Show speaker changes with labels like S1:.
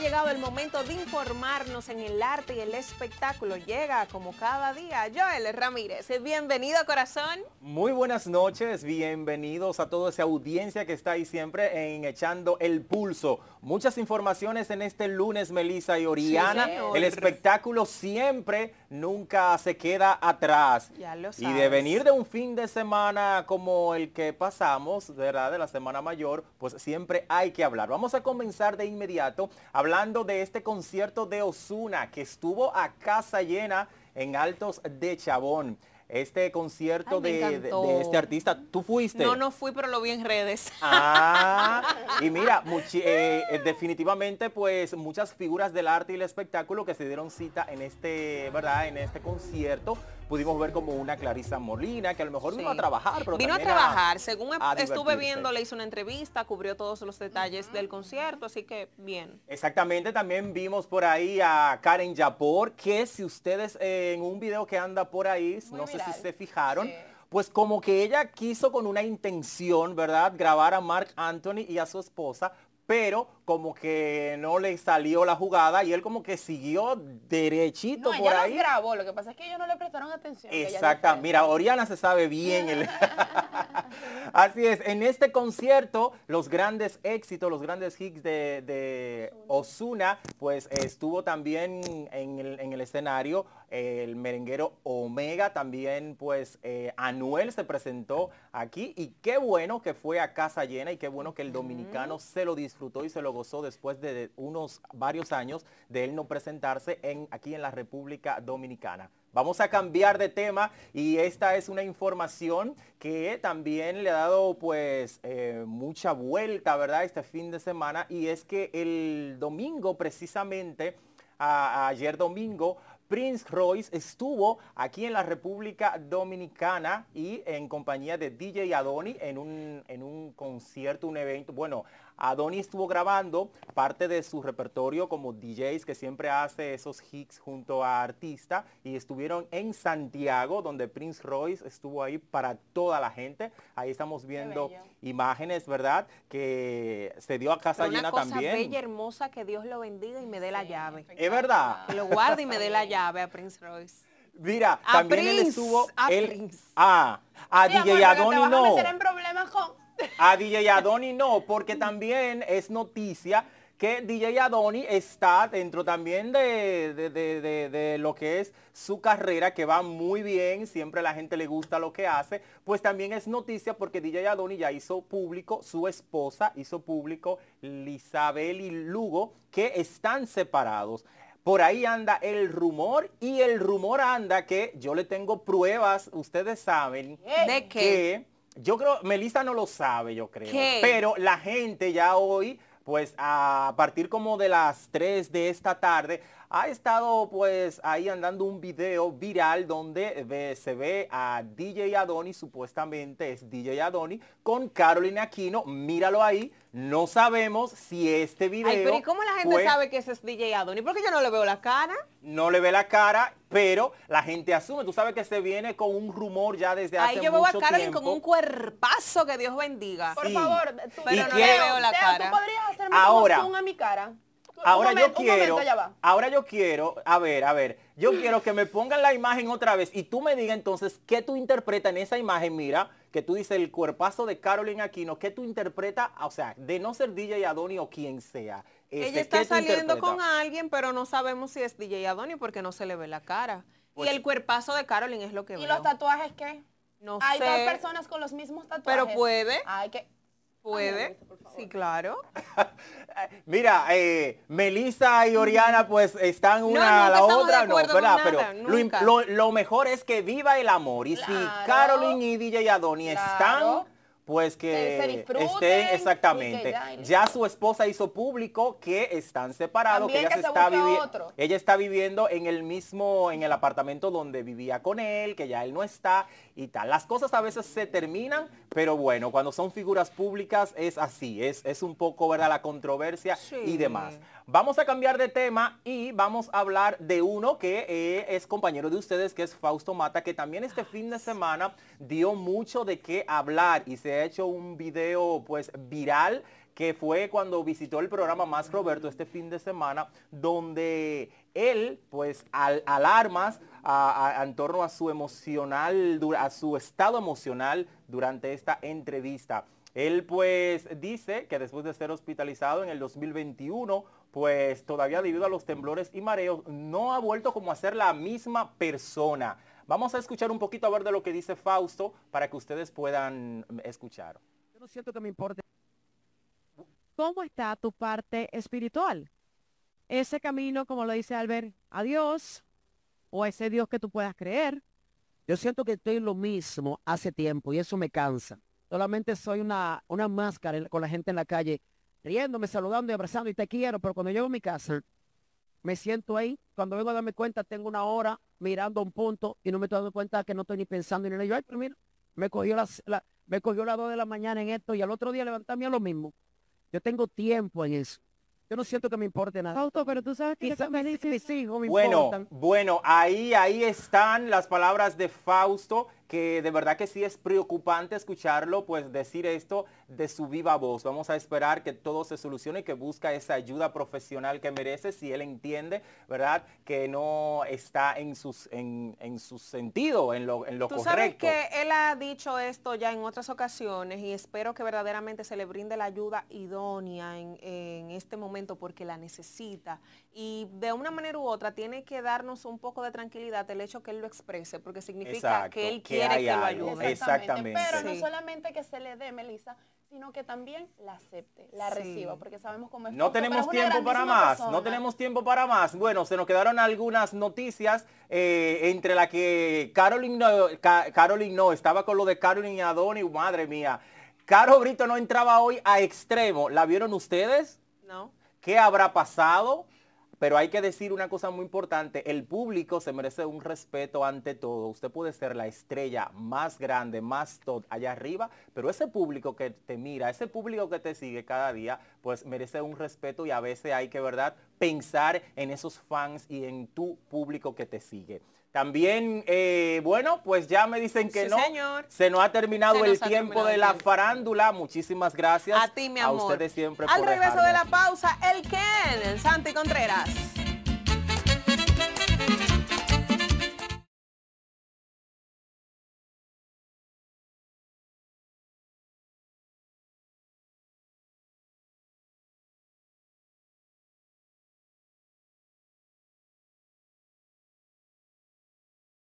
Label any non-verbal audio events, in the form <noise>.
S1: llegado el momento de informarnos en el arte y el espectáculo. Llega como cada día Joel Ramírez. Bienvenido, corazón.
S2: Muy buenas noches, bienvenidos a toda esa audiencia que está ahí siempre en Echando el Pulso. Muchas informaciones en este lunes, Melissa y Oriana. el espectáculo siempre, nunca se queda atrás.
S1: Ya lo Y de venir de
S2: un fin de semana como el que pasamos, ¿verdad? De la Semana Mayor, pues siempre hay que hablar. Vamos a comenzar de inmediato hablando hablando de este concierto de Osuna que estuvo a casa llena en Altos de Chabón. Este concierto de, este artista, ¿tú
S1: fuiste? No, no fui, pero lo vi en redes.
S2: Ah, y <laughs> mira, eh, eh, definitivamente pues muchas figuras del arte y el espectáculo que se dieron cita en este, ¿verdad? En este concierto pudimos ver como una Clarisa Molina, que a lo mejor vino a trabajar, pero Vino a trabajar, según estuve viendo, le
S1: hizo una entrevista, cubrió todos los detalles del concierto, así que bien.
S2: Exactamente, también vimos por ahí a Karen Yapor, que si ustedes eh, en un video que anda por ahí, no sé si se fijaron, pues como que ella quiso con una intención, ¿verdad? Grabar a Mark Anthony y a su esposa, pero como que no le salió la jugada y él como que siguió derechito por ahí. No
S1: grabó, lo que pasa es que ellos no le prestaron atención. Exacto,
S2: mira, Oriana se sabe bien <laughs> el, Así es, en este concierto los grandes éxitos, los grandes hits de, Osuna, pues estuvo también en el, escenario el merenguero Omega, también pues eh, Anuel se presentó aquí y qué bueno que fue a casa llena y qué bueno que el dominicano se lo disfrutó y se lo gozó después de unos varios años de él no presentarse en, aquí en la República Dominicana. Vamos a cambiar de tema y esta es una información que también le ha dado pues eh, mucha vuelta, ¿verdad? Este fin de semana y es que el domingo precisamente, ayer domingo, Prince Royce estuvo aquí en la República Dominicana y en compañía de DJ Adoni en un, en un concierto, un evento, bueno, Adonis estuvo grabando parte de su repertorio como DJs que siempre hace esos hits junto a artista y estuvieron en Santiago donde Prince Royce estuvo ahí para toda la gente. Ahí estamos viendo imágenes, ¿verdad? Que se dio a casa llena también. Bella,
S1: hermosa, que Dios lo bendiga y me dé la llave. Es
S2: verdad. Que
S1: lo guarde y me dé la llave a Prince Royce.
S2: Mira, también él estuvo a ah, a DJ Adonis no. A DJ Adoni no, porque también es noticia que DJ Adoni está dentro también de, de, lo que es su carrera, que va muy bien, siempre la gente le gusta lo que hace, pues también es noticia porque DJ Adoni ya hizo público, su esposa hizo público, Lisabel y Lugo, que están separados. Por ahí anda el rumor y el rumor anda que yo le tengo pruebas, ustedes saben, ¿de qué? que yo creo, Melissa no lo sabe, yo creo. Pero la gente ya hoy, pues a partir como de las 3 de esta tarde, ha estado pues ahí andando un video viral donde se ve a DJ Adoni, supuestamente es DJ Adoni, con Carolina Aquino. Míralo ahí. No sabemos si este video. Ay, pero ¿y cómo la gente sabe
S1: que ese es DJ Adoni? Porque yo no le veo la cara.
S2: No le ve la cara, pero la gente asume. Tú sabes que se viene con un rumor ya desde hace mucho tiempo. Ahí yo veo a Caroline con un
S1: cuerpazo que Dios bendiga. Por favor, pero no le veo la cara. ¿tú podrías hacerme Ahora, a mi cara? ahora yo quiero,
S2: ahora yo quiero, a ver, a ver, yo quiero que me pongan la imagen otra vez y tú me digas entonces qué tú interpretas en esa imagen, mira, que tú dices el cuerpazo de Carolyn Aquino, qué tú interpreta, o sea, de no ser DJ Adonis o quien sea. Este, Ella está saliendo con
S1: alguien, pero no sabemos si es DJ Adoni porque no se le ve la cara. y pues el cuerpazo de Carolyn es lo que ¿Y los tatuajes qué? No Hay dos personas con los mismos tatuajes. Pero puede. Hay que Puede. Sí, claro. <laughs>
S2: Mira, eh, Melissa y Oriana pues están una a la otra, no, ¿verdad? Pero Lo, mejor es que viva el amor. Y si Caroline y DJ Adonis están pues que, estén exactamente. ya, su esposa hizo público que están separados, que, ella está viviendo en el mismo, en el apartamento donde vivía con él, que ya él no está las cosas a veces se terminan, pero bueno, cuando son figuras públicas es así, es, es un poco, ¿verdad?, la controversia y demás. Vamos a cambiar de tema y vamos a hablar de uno que eh, es compañero de ustedes, que es Fausto Mata, que también este fin de semana dio mucho de qué hablar y se ha hecho un video, pues, viral que fue cuando visitó el programa Más Roberto este fin de semana, donde él, pues, al, alarmas en torno a su emocional, a su estado emocional durante esta entrevista. Él pues dice que después de ser hospitalizado en el 2021, pues todavía debido a los temblores y mareos, no ha vuelto como a ser la misma persona. Vamos a escuchar un poquito a ver de lo que dice Fausto para que ustedes puedan
S1: escuchar. Yo no siento que me importe. ¿Cómo está tu parte espiritual? Ese camino, como lo dice Albert, adiós, o a ese Dios que tú puedas creer. Yo siento que estoy lo mismo hace tiempo y eso me cansa. Solamente soy una, una máscara con la gente en la calle, riéndome, saludando y abrazando y te quiero, pero cuando llego a mi casa, me siento ahí, cuando vengo a darme cuenta, tengo una hora mirando un punto y no me estoy dando cuenta que no estoy ni pensando ni en ello. Ay, pero mira, me cogió las, la, me cogió las 2 de la mañana en esto y al otro día levantarme a lo mismo. Yo tengo tiempo en eso. Yo no siento que me importe nada. Fausto, pero tú sabes que Quizá me mis, hijos bueno,
S2: Bueno, ahí, ahí están las palabras de Fausto que de verdad que sí es preocupante escucharlo, pues decir esto de su viva voz. Vamos a esperar que todo se solucione y que busca esa ayuda profesional que merece, si él entiende, ¿verdad? Que no está en, sus, en, su sentido, en lo, en lo ¿Tú Sabes que
S1: él ha dicho esto ya en otras ocasiones y espero que verdaderamente se le brinde la ayuda idónea en, este momento porque la necesita. Y de una manera u otra tiene que darnos un poco de tranquilidad el hecho que él lo exprese, porque significa que él quiere Exactamente. Pero no solamente que se le dé, Melissa, sino que también la acepte, la reciba, porque sabemos cómo es. No tenemos tiempo para más, no tenemos
S2: tiempo para más. Bueno, se nos quedaron algunas noticias, eh, entre la que Caroline no, no, estaba con lo de Caroline Adoni, madre mía. Caro Brito no entraba hoy a extremo, ¿la vieron ustedes? No. ¿Qué habrá pasado? Pero hay que decir una cosa muy importante, el público se merece un respeto ante todo. Usted puede ser la estrella más grande, más top allá arriba, pero ese público que te mira, ese público que te sigue cada día, pues merece un respeto y a veces hay que, ¿verdad?, pensar en esos fans y en tu público que te sigue. También, eh, bueno, pues ya me dicen que no. Señor. Se nos ha terminado el tiempo de la farándula. Muchísimas gracias. A ti, mi amor. A ustedes siempre. Al regreso de la
S1: pausa, el Ken, Santi Contreras.